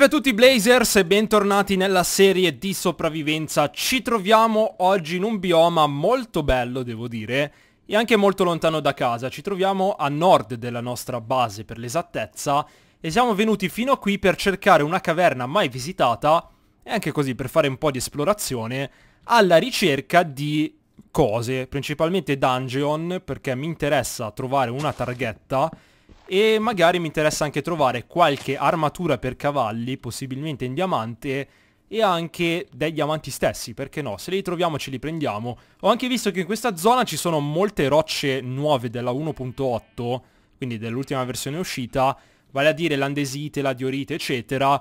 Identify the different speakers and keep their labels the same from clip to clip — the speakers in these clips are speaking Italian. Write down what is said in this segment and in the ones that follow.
Speaker 1: Salve a tutti Blazers e bentornati nella serie di sopravvivenza. Ci troviamo oggi in un bioma molto bello, devo dire, e anche molto lontano da casa. Ci troviamo a nord della nostra base, per l'esattezza, e siamo venuti fino a qui per cercare una caverna mai visitata, e anche così per fare un po' di esplorazione, alla ricerca di cose, principalmente dungeon, perché mi interessa trovare una targhetta e magari mi interessa anche trovare qualche armatura per cavalli, possibilmente in diamante e anche dei diamanti stessi, perché no? Se li troviamo ce li prendiamo. Ho anche visto che in questa zona ci sono molte rocce nuove della 1.8, quindi dell'ultima versione uscita, vale a dire l'andesite, la diorite, eccetera,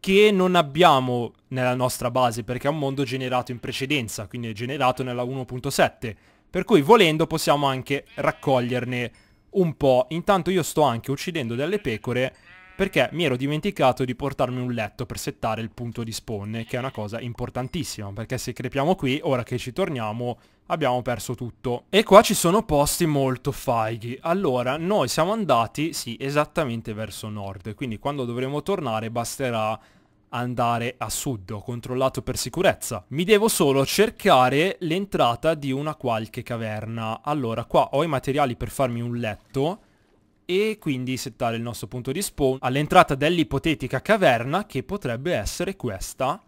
Speaker 1: che non abbiamo nella nostra base, perché è un mondo generato in precedenza, quindi è generato nella 1.7. Per cui volendo possiamo anche raccoglierne un po'. Intanto io sto anche uccidendo delle pecore perché mi ero dimenticato di portarmi un letto per settare il punto di spawn, che è una cosa importantissima, perché se crepiamo qui, ora che ci torniamo, abbiamo perso tutto. E qua ci sono posti molto faighi. Allora, noi siamo andati, sì, esattamente verso nord, quindi quando dovremo tornare basterà andare a sud, ho controllato per sicurezza. Mi devo solo cercare l'entrata di una qualche caverna. Allora, qua ho i materiali per farmi un letto e quindi settare il nostro punto di spawn all'entrata dell'ipotetica caverna che potrebbe essere questa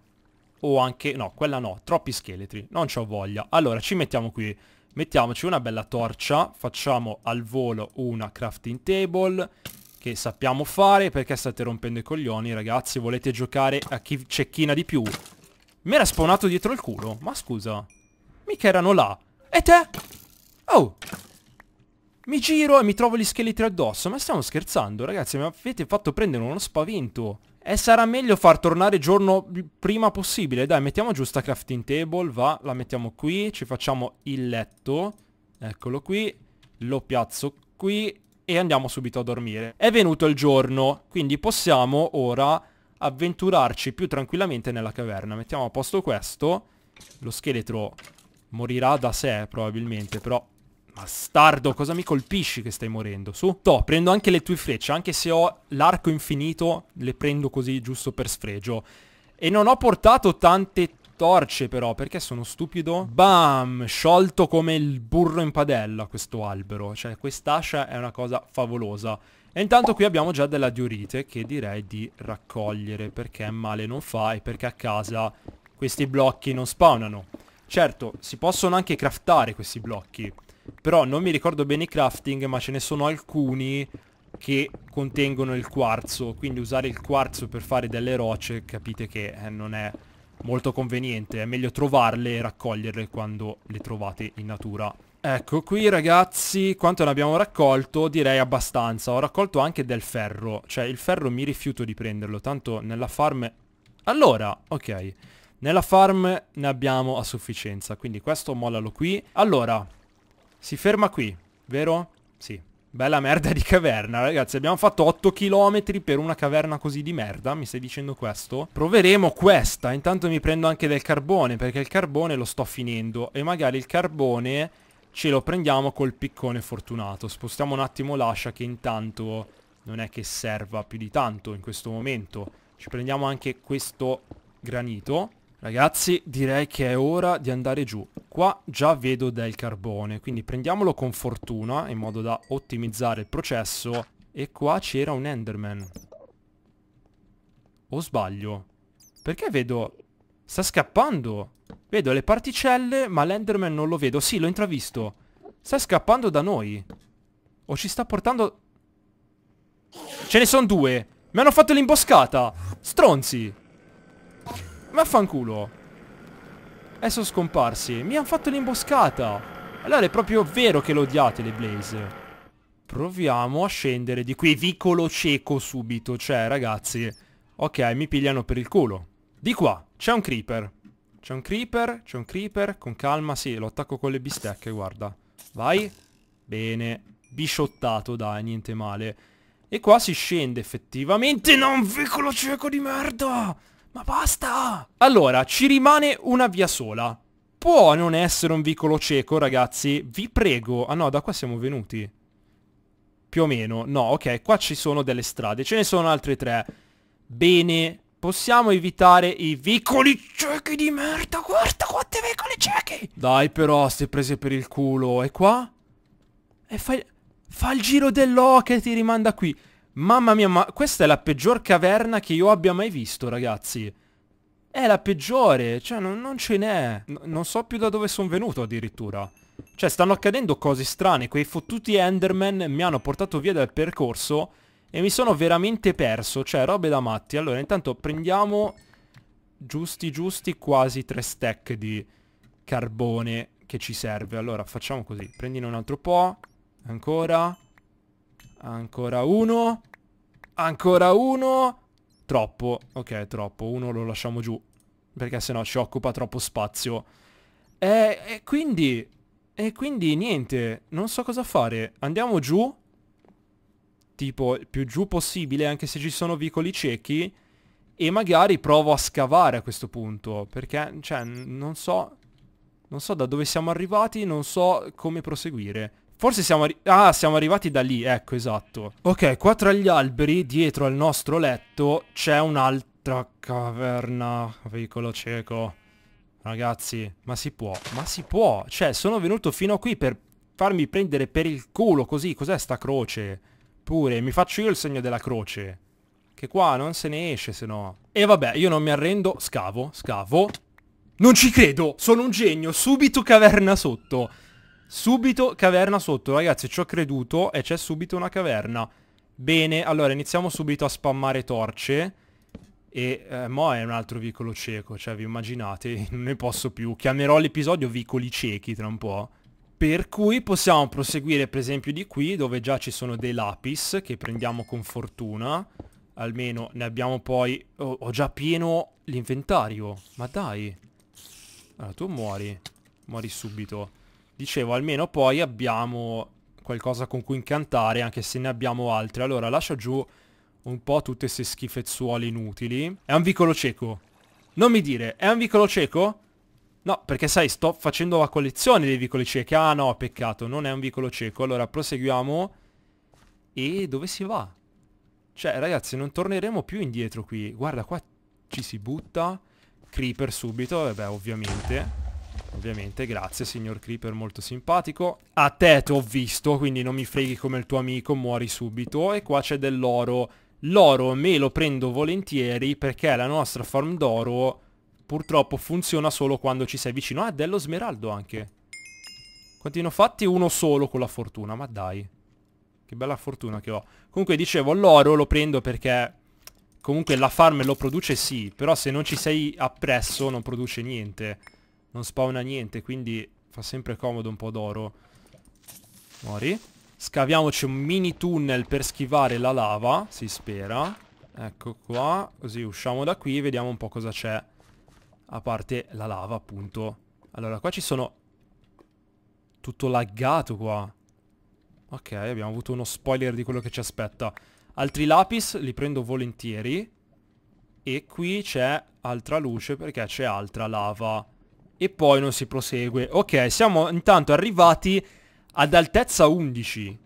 Speaker 1: o anche... no, quella no, troppi scheletri, non ci ho voglia. Allora, ci mettiamo qui. Mettiamoci una bella torcia, facciamo al volo una crafting table che sappiamo fare perché state rompendo i coglioni ragazzi volete giocare a chi cecchina di più mi era spawnato dietro il culo ma scusa mica erano là e te? oh mi giro e mi trovo gli scheletri addosso ma stiamo scherzando ragazzi mi avete fatto prendere uno spavento e sarà meglio far tornare giorno prima possibile dai mettiamo giù sta crafting table va la mettiamo qui ci facciamo il letto eccolo qui lo piazzo qui e andiamo subito a dormire. È venuto il giorno, quindi possiamo ora avventurarci più tranquillamente nella caverna. Mettiamo a posto questo. Lo scheletro morirà da sé probabilmente, però... Bastardo, cosa mi colpisci che stai morendo? Su. Toh, prendo anche le tue frecce, anche se ho l'arco infinito, le prendo così giusto per sfregio. E non ho portato tante torce però, perché sono stupido? Bam! Sciolto come il burro in padella questo albero. Cioè, quest'ascia è una cosa favolosa. E intanto qui abbiamo già della diurite che direi di raccogliere, perché male non fa e perché a casa questi blocchi non spawnano. Certo, si possono anche craftare questi blocchi, però non mi ricordo bene i crafting, ma ce ne sono alcuni che contengono il quarzo, quindi usare il quarzo per fare delle rocce capite che eh, non è molto conveniente. È meglio trovarle e raccoglierle quando le trovate in natura. Ecco qui ragazzi quanto ne abbiamo raccolto direi abbastanza Ho raccolto anche del ferro Cioè il ferro mi rifiuto di prenderlo Tanto nella farm Allora ok Nella farm ne abbiamo a sufficienza Quindi questo mollalo qui Allora Si ferma qui Vero? Sì Bella merda di caverna, ragazzi. Abbiamo fatto 8 km per una caverna così di merda. Mi stai dicendo questo? Proveremo questa. Intanto mi prendo anche del carbone, perché il carbone lo sto finendo. E magari il carbone ce lo prendiamo col piccone fortunato. Spostiamo un attimo l'ascia che intanto non è che serva più di tanto in questo momento. Ci prendiamo anche questo granito. Ragazzi, direi che è ora di andare giù. Qua già vedo del carbone, quindi prendiamolo con fortuna in modo da ottimizzare il processo. E qua c'era un Enderman. O sbaglio? Perché vedo... Sta scappando! Vedo le particelle, ma l'Enderman non lo vedo. Sì, l'ho intravisto. Sta scappando da noi. O ci sta portando... Ce ne sono due! Mi hanno fatto l'imboscata! Stronzi! Vaffanculo. E sono scomparsi. Mi hanno fatto l'imboscata. Allora è proprio vero che lo odiate le Blaze. Proviamo a scendere di qui. Vicolo cieco subito. Cioè, ragazzi. Ok, mi pigliano per il culo. Di qua. C'è un creeper. C'è un creeper. C'è un creeper. Con calma. Sì, lo attacco con le bistecche, guarda. Vai. Bene. Bisciottato, dai. Niente male. E qua si scende effettivamente. No, un vicolo cieco di merda. Ma basta! Allora, ci rimane una via sola. Può non essere un vicolo cieco, ragazzi? Vi prego. Ah no, da qua siamo venuti. Più o meno. No, ok, qua ci sono delle strade. Ce ne sono altre tre. Bene. Possiamo evitare i vicoli ciechi di merda. Guarda quante vicoli ciechi! Dai però, ste prese per il culo. E qua? E fai... Fa il giro dell'O che ti rimanda qui. Mamma mia, ma questa è la peggior caverna che io abbia mai visto, ragazzi. È la peggiore, cioè non, non ce n'è. non so più da dove sono venuto addirittura. Cioè stanno accadendo cose strane, quei fottuti Enderman mi hanno portato via dal percorso e mi sono veramente perso, cioè robe da matti. Allora intanto prendiamo giusti giusti quasi tre stack di carbone che ci serve. Allora facciamo così, prendine un altro po', ancora, ancora uno Ancora uno. Troppo. Ok, troppo. Uno lo lasciamo giù. Perché sennò ci occupa troppo spazio. E, e quindi... E quindi niente. Non so cosa fare. Andiamo giù. Tipo, più giù possibile, anche se ci sono vicoli ciechi. E magari provo a scavare a questo punto. Perché, cioè, non so... Non so da dove siamo arrivati, non so come proseguire. Forse siamo, arri ah, siamo arrivati da lì, ecco, esatto. Ok, qua tra gli alberi, dietro al nostro letto, c'è un'altra caverna. Veicolo cieco. Ragazzi, ma si può, ma si può. Cioè, sono venuto fino a qui per farmi prendere per il culo così. Cos'è sta croce? Pure, mi faccio io il segno della croce. Che qua non se ne esce, se no. E vabbè, io non mi arrendo. Scavo, scavo. Non ci credo, sono un genio. Subito caverna sotto. Subito caverna sotto, ragazzi, ci ho creduto e c'è subito una caverna. Bene, allora iniziamo subito a spammare torce. E eh, mo è un altro vicolo cieco, cioè vi immaginate, non ne posso più. Chiamerò l'episodio vicoli ciechi tra un po'. Per cui possiamo proseguire per esempio di qui, dove già ci sono dei lapis, che prendiamo con fortuna. Almeno ne abbiamo poi... Oh, ho già pieno l'inventario, ma dai. Allora, tu muori. Muori subito dicevo, almeno poi abbiamo qualcosa con cui incantare, anche se ne abbiamo altre Allora, lascia giù un po' tutte queste schifezzuole inutili. È un vicolo cieco. Non mi dire, è un vicolo cieco? No, perché sai, sto facendo la collezione dei vicoli ciechi. Ah no, peccato, non è un vicolo cieco. Allora, proseguiamo. E dove si va? Cioè, ragazzi, non torneremo più indietro qui. Guarda, qua ci si butta. Creeper subito, vabbè, eh ovviamente. Ovviamente, grazie signor Creeper, molto simpatico. A te ti ho visto, quindi non mi freghi come il tuo amico, muori subito. E qua c'è dell'oro. L'oro me lo prendo volentieri perché la nostra farm d'oro purtroppo funziona solo quando ci sei vicino. Ah, dello smeraldo anche. Continuo fatti uno solo con la fortuna, ma dai. Che bella fortuna che ho. Comunque dicevo, l'oro lo prendo perché comunque la farm lo produce sì, però se non ci sei appresso non produce niente non spawna niente, quindi fa sempre comodo un po' d'oro. Mori. Scaviamoci un mini tunnel per schivare la lava, si spera. Ecco qua, così usciamo da qui e vediamo un po' cosa c'è. A parte la lava, appunto. Allora, qua ci sono... Tutto laggato qua. Ok, abbiamo avuto uno spoiler di quello che ci aspetta. Altri lapis li prendo volentieri. E qui c'è altra luce perché c'è altra lava e poi non si prosegue. Ok, siamo intanto arrivati ad altezza 11.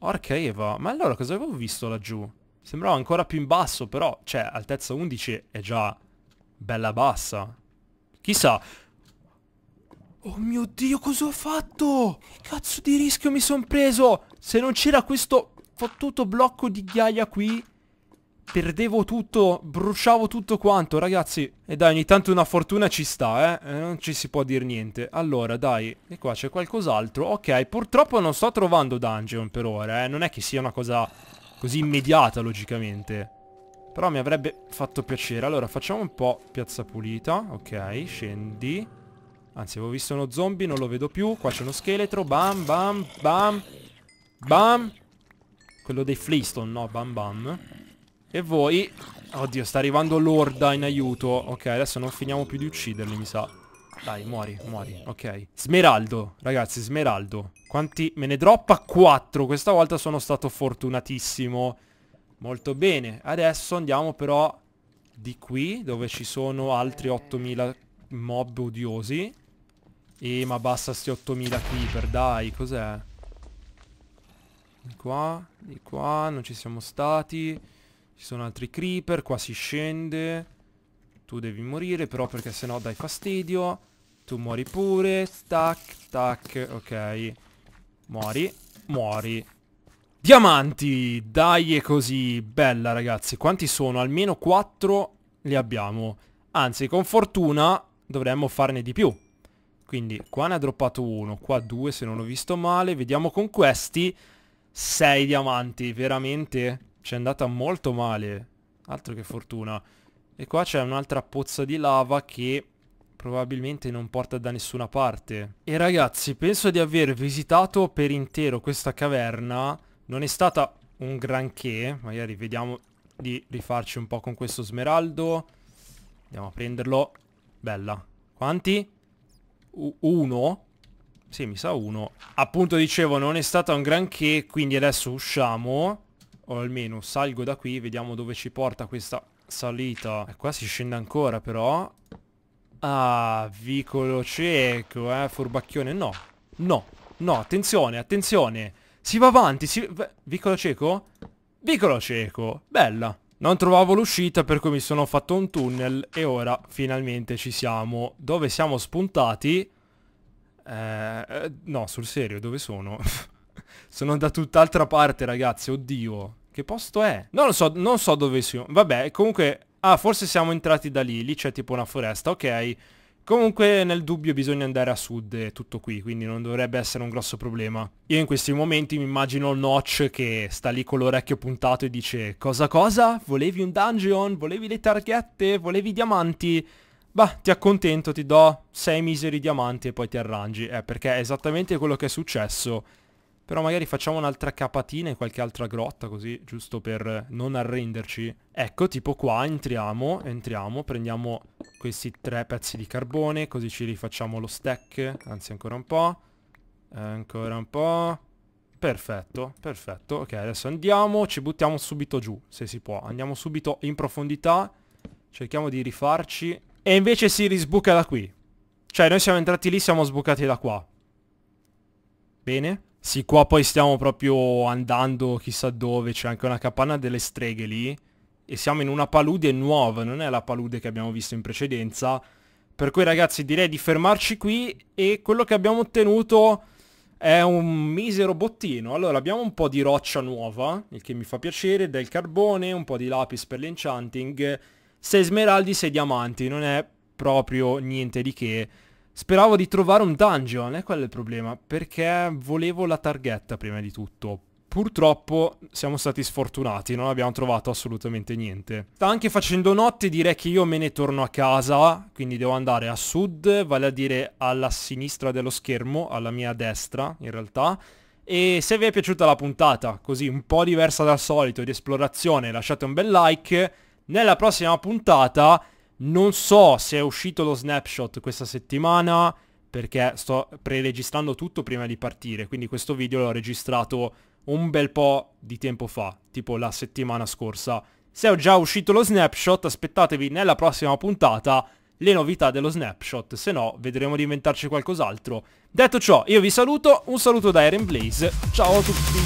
Speaker 1: Orca Eva, ma allora cosa avevo visto laggiù? Sembrava ancora più in basso, però, cioè, altezza 11 è già bella bassa. Chissà. Oh mio Dio, cosa ho fatto? Che cazzo di rischio mi son preso? Se non c'era questo fottuto blocco di ghiaia qui, Perdevo tutto, bruciavo tutto quanto, ragazzi. E dai, ogni tanto una fortuna ci sta, eh. Non ci si può dire niente. Allora, dai. E qua c'è qualcos'altro. Ok, purtroppo non sto trovando dungeon per ora, eh. Non è che sia una cosa così immediata, logicamente. Però mi avrebbe fatto piacere. Allora, facciamo un po' piazza pulita. Ok, scendi. Anzi, avevo visto uno zombie, non lo vedo più. Qua c'è uno scheletro. Bam, bam, bam. Bam. Quello dei Fleaston, no? Bam, bam. E voi... Oddio, sta arrivando l'orda in aiuto. Ok, adesso non finiamo più di ucciderli, mi sa. Dai, muori, muori. Ok. Smeraldo, ragazzi, smeraldo. Quanti... Me ne droppa 4. Questa volta sono stato fortunatissimo. Molto bene. Adesso andiamo però di qui, dove ci sono altri 8000 mob odiosi. E ma basta sti 8000 creeper, dai, cos'è? Di qua, di qua, non ci siamo stati. Ci sono altri creeper, qua si scende. Tu devi morire però perché sennò dai fastidio. Tu muori pure. Tac, tac, ok. Muori, muori. Diamanti! Dai è così, bella ragazzi. Quanti sono? Almeno 4 li abbiamo. Anzi, con fortuna dovremmo farne di più. Quindi qua ne ha droppato uno, qua due se non ho visto male. Vediamo con questi 6 diamanti, veramente? ci è andata molto male. Altro che fortuna. E qua c'è un'altra pozza di lava che probabilmente non porta da nessuna parte. E ragazzi, penso di aver visitato per intero questa caverna. Non è stata un granché. Magari vediamo di rifarci un po' con questo smeraldo. Andiamo a prenderlo. Bella. Quanti? U uno? Sì, mi sa uno. Appunto dicevo, non è stata un granché, quindi adesso usciamo o almeno salgo da qui, vediamo dove ci porta questa salita. E eh, qua si scende ancora però. Ah, vicolo cieco, eh, furbacchione. No, no, no, attenzione, attenzione. Si va avanti, si... Vicolo cieco? Vicolo cieco, bella. Non trovavo l'uscita per cui mi sono fatto un tunnel e ora finalmente ci siamo. Dove siamo spuntati? Eh, eh no, sul serio, dove sono? Sono da tutt'altra parte, ragazzi. Oddio. Che posto è? Non lo so, non so dove siamo. Vabbè, comunque... Ah, forse siamo entrati da lì. Lì c'è tipo una foresta, ok. Comunque nel dubbio bisogna andare a sud e tutto qui, quindi non dovrebbe essere un grosso problema. Io in questi momenti mi immagino Notch che sta lì con l'orecchio puntato e dice Cosa cosa? Volevi un dungeon? Volevi le targhette? Volevi i diamanti? Bah, ti accontento, ti do sei miseri diamanti e poi ti arrangi. Eh, perché è esattamente quello che è successo però magari facciamo un'altra capatina in qualche altra grotta così, giusto per non arrenderci. Ecco, tipo qua entriamo, entriamo, prendiamo questi tre pezzi di carbone, così ci rifacciamo lo stack, anzi ancora un po', ancora un po'. Perfetto, perfetto. Ok, adesso andiamo, ci buttiamo subito giù, se si può. Andiamo subito in profondità, cerchiamo di rifarci. E invece si risbuca da qui. Cioè, noi siamo entrati lì, siamo sbucati da qua. Bene. Sì, qua poi stiamo proprio andando chissà dove, c'è anche una capanna delle streghe lì. E siamo in una palude nuova, non è la palude che abbiamo visto in precedenza. Per cui ragazzi direi di fermarci qui e quello che abbiamo ottenuto è un misero bottino. Allora abbiamo un po' di roccia nuova, il che mi fa piacere, del carbone, un po' di lapis per l'enchanting, 6 smeraldi, 6 diamanti, non è proprio niente di che. Speravo di trovare un dungeon, e eh, quello è il problema, perché volevo la targhetta prima di tutto. Purtroppo siamo stati sfortunati, non abbiamo trovato assolutamente niente. Sta anche facendo notte, direi che io me ne torno a casa, quindi devo andare a sud, vale a dire alla sinistra dello schermo, alla mia destra in realtà, e se vi è piaciuta la puntata, così un po' diversa dal solito, di esplorazione, lasciate un bel like. Nella prossima puntata non so se è uscito lo snapshot questa settimana perché sto preregistrando tutto prima di partire, quindi questo video l'ho registrato un bel po' di tempo fa, tipo la settimana scorsa. Se è già uscito lo snapshot, aspettatevi nella prossima puntata le novità dello snapshot, se no vedremo di inventarci qualcos'altro. Detto ciò, io vi saluto, un saluto da Eren Blaze, ciao a tutti!